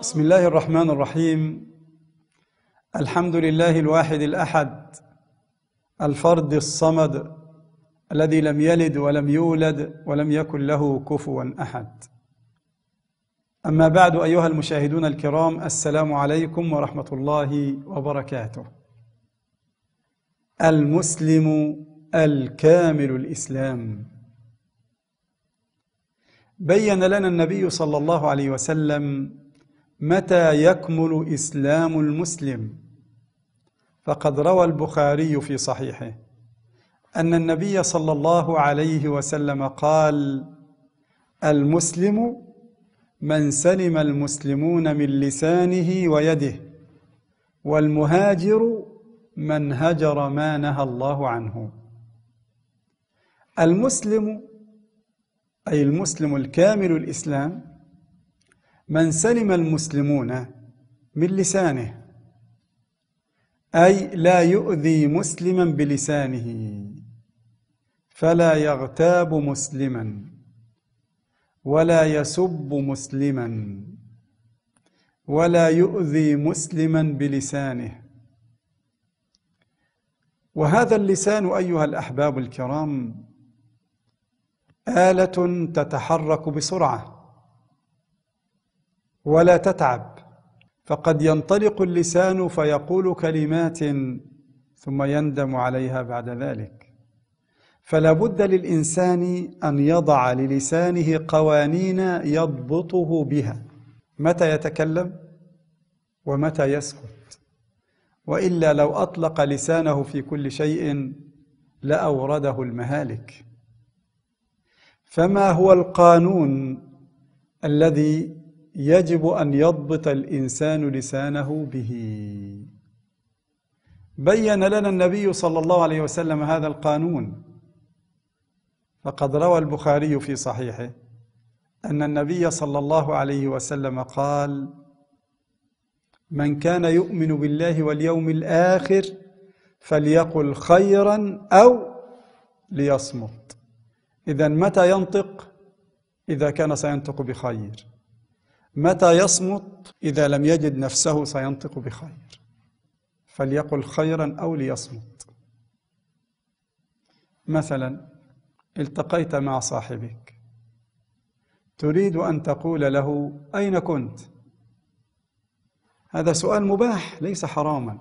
بسم الله الرحمن الرحيم الحمد لله الواحد الأحد الفرد الصمد الذي لم يلد ولم يولد ولم يكن له كفوا أحد أما بعد أيها المشاهدون الكرام السلام عليكم ورحمة الله وبركاته المسلم الكامل الإسلام بين لنا النبي صلى الله عليه وسلم متى يكمل اسلام المسلم فقد روى البخاري في صحيحه ان النبي صلى الله عليه وسلم قال المسلم من سلم المسلمون من لسانه ويده والمهاجر من هجر ما نهى الله عنه المسلم أي المسلم الكامل الإسلام من سلم المسلمون من لسانه أي لا يؤذي مسلما بلسانه فلا يغتاب مسلما ولا يسب مسلما ولا يؤذي مسلما بلسانه وهذا اللسان أيها الأحباب الكرام آلة تتحرك بسرعة ولا تتعب فقد ينطلق اللسان فيقول كلمات ثم يندم عليها بعد ذلك فلا بد للإنسان أن يضع للسانه قوانين يضبطه بها متى يتكلم ومتى يسكت وإلا لو أطلق لسانه في كل شيء لأورده المهالك فما هو القانون الذي يجب ان يضبط الانسان لسانه به بين لنا النبي صلى الله عليه وسلم هذا القانون فقد روى البخاري في صحيحه ان النبي صلى الله عليه وسلم قال من كان يؤمن بالله واليوم الاخر فليقل خيرا او ليصمت إذا متى ينطق إذا كان سينطق بخير متى يصمت إذا لم يجد نفسه سينطق بخير فليقل خيرا أو ليصمت مثلا التقيت مع صاحبك تريد أن تقول له أين كنت هذا سؤال مباح ليس حراما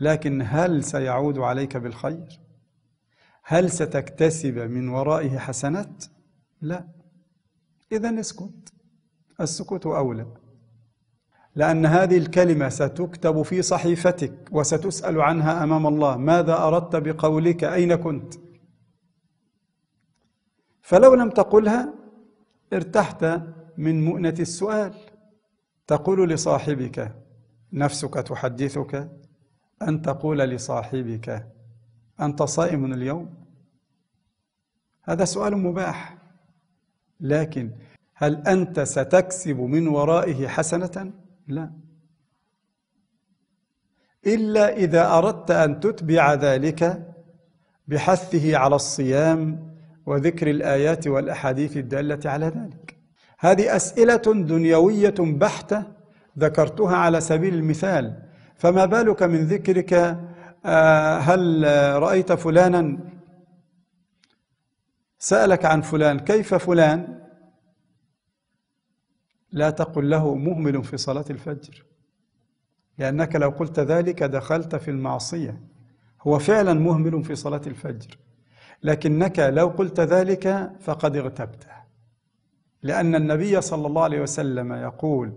لكن هل سيعود عليك بالخير هل ستكتسب من ورائه حسنات؟ لا إذا اسكت السكوت أولى لأن هذه الكلمة ستكتب في صحيفتك وستسأل عنها أمام الله ماذا أردت بقولك أين كنت؟ فلو لم تقلها ارتحت من مؤنة السؤال تقول لصاحبك نفسك تحدثك أن تقول لصاحبك أنت صائم اليوم؟ هذا سؤال مباح لكن هل أنت ستكسب من ورائه حسنة؟ لا إلا إذا أردت أن تتبع ذلك بحثه على الصيام وذكر الآيات والأحاديث الدالة على ذلك هذه أسئلة دنيوية بحتة ذكرتها على سبيل المثال فما بالك من ذكرك آه، هل رأيت فلانا سألك عن فلان كيف فلان لا تقل له مهمل في صلاة الفجر لأنك لو قلت ذلك دخلت في المعصية هو فعلا مهمل في صلاة الفجر لكنك لو قلت ذلك فقد اغتبته لأن النبي صلى الله عليه وسلم يقول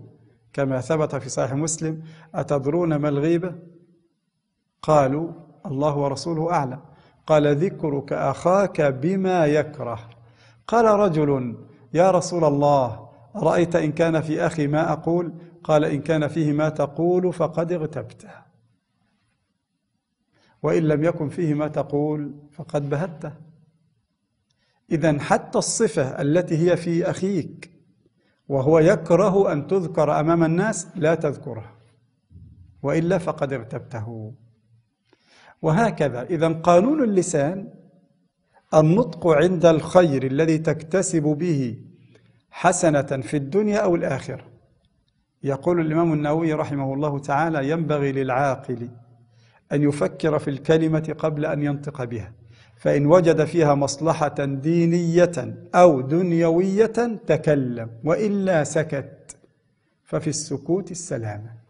كما ثبت في صحيح مسلم أتدرون ما الغيبة؟ قالوا الله ورسوله أعلم قال ذكرك أخاك بما يكره قال رجل يا رسول الله أرأيت إن كان في أخي ما أقول قال إن كان فيه ما تقول فقد اغتبته وإن لم يكن فيه ما تقول فقد بهته إذا حتى الصفة التي هي في أخيك وهو يكره أن تذكر أمام الناس لا تذكره وإلا فقد اغتبته وهكذا إذا قانون اللسان النطق عند الخير الذي تكتسب به حسنة في الدنيا أو الآخرة يقول الإمام النووي رحمه الله تعالى ينبغي للعاقل أن يفكر في الكلمة قبل أن ينطق بها فإن وجد فيها مصلحة دينية أو دنيوية تكلم وإلا سكت ففي السكوت السلامه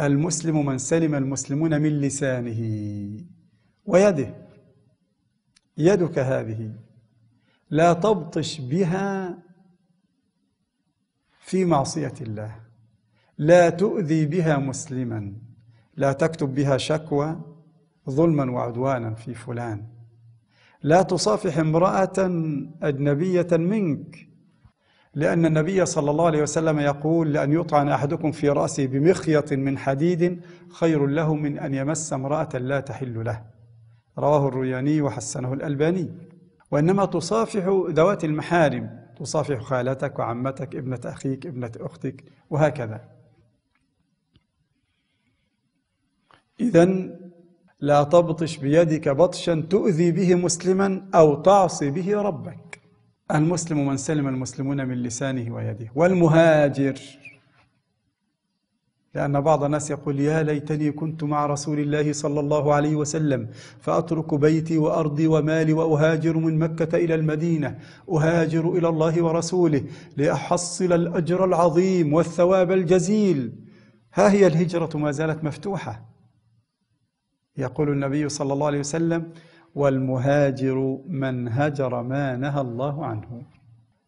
المسلم من سلم المسلمون من لسانه ويده يدك هذه لا تبطش بها في معصيه الله لا تؤذي بها مسلما لا تكتب بها شكوى ظلما وعدوانا في فلان لا تصافح امراه اجنبيه منك لأن النبي صلى الله عليه وسلم يقول لأن يطعن أحدكم في رأسه بمخيط من حديد خير له من أن يمس امرأة لا تحل له رواه الرياني وحسنه الألباني وإنما تصافح ذوات المحارم تصافح خالتك وعمتك ابنة أخيك ابنة أختك وهكذا إذا لا تبطش بيدك بطشا تؤذي به مسلما أو تعصي به ربك المسلم من سلم المسلمون من لسانه ويده والمهاجر لأن بعض الناس يقول يا ليتني كنت مع رسول الله صلى الله عليه وسلم فأترك بيتي وأرضي ومالي وأهاجر من مكة إلى المدينة أهاجر إلى الله ورسوله لأحصل الأجر العظيم والثواب الجزيل ها هي الهجرة ما زالت مفتوحة يقول النبي صلى الله عليه وسلم والمهاجر من هجر ما نهى الله عنه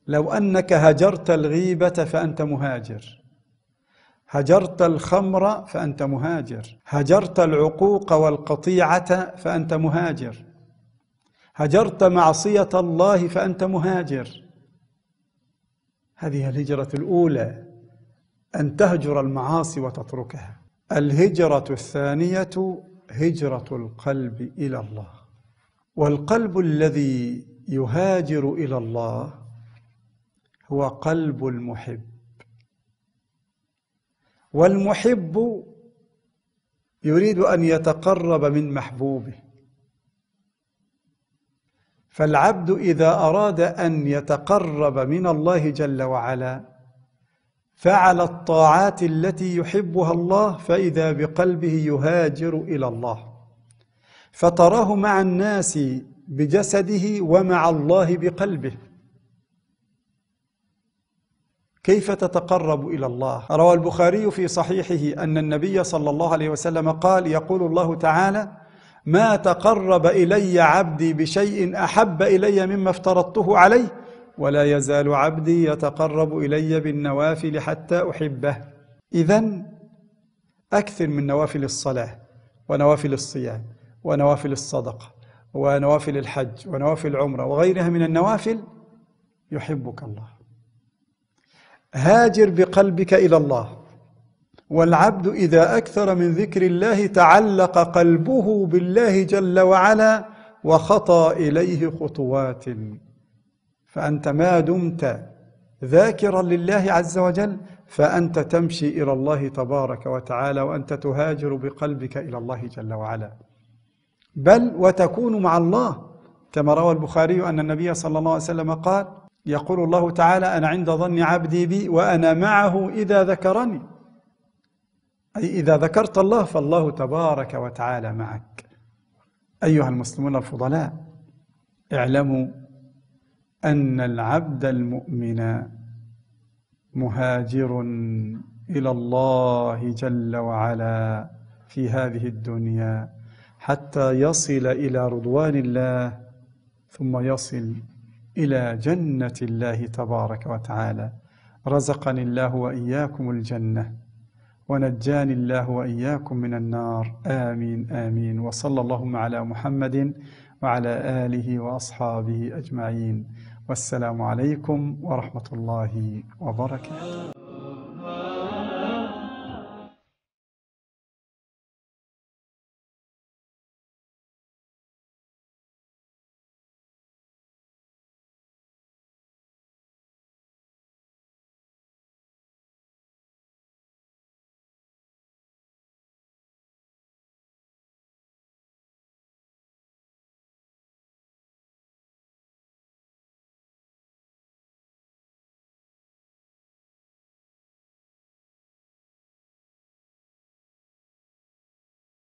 لو انك هجرت الغيبه فانت مهاجر هجرت الخمر فانت مهاجر هجرت العقوق والقطيعه فانت مهاجر هجرت معصيه الله فانت مهاجر هذه الهجره الاولى ان تهجر المعاصي وتتركها الهجره الثانيه هجره القلب الى الله والقلب الذي يهاجر الى الله هو قلب المحب والمحب يريد ان يتقرب من محبوبه فالعبد اذا اراد ان يتقرب من الله جل وعلا فعل الطاعات التي يحبها الله فاذا بقلبه يهاجر الى الله فتراه مع الناس بجسده ومع الله بقلبه كيف تتقرب الى الله روى البخاري في صحيحه ان النبي صلى الله عليه وسلم قال يقول الله تعالى ما تقرب الي عبدي بشيء احب الي مما افترضته عليه ولا يزال عبدي يتقرب الي بالنوافل حتى احبه اذا اكثر من نوافل الصلاه ونوافل الصيام ونوافل الصدقة ونوافل الحج ونوافل العمرة وغيرها من النوافل يحبك الله هاجر بقلبك إلى الله والعبد إذا أكثر من ذكر الله تعلق قلبه بالله جل وعلا وخطى إليه خطوات فأنت ما دمت ذاكرا لله عز وجل فأنت تمشي إلى الله تبارك وتعالى وأنت تهاجر بقلبك إلى الله جل وعلا بل وتكون مع الله كما روى البخاري أن النبي صلى الله عليه وسلم قال يقول الله تعالى أنا عند ظن عبدي بي وأنا معه إذا ذكرني أي إذا ذكرت الله فالله تبارك وتعالى معك أيها المسلمون الفضلاء اعلموا أن العبد المؤمن مهاجر إلى الله جل وعلا في هذه الدنيا حتى يصل إلى رضوان الله ثم يصل إلى جنة الله تبارك وتعالى رزقني الله وإياكم الجنة ونجاني الله وإياكم من النار آمين آمين وصلى اللهم على محمد وعلى آله وأصحابه أجمعين والسلام عليكم ورحمة الله وبركاته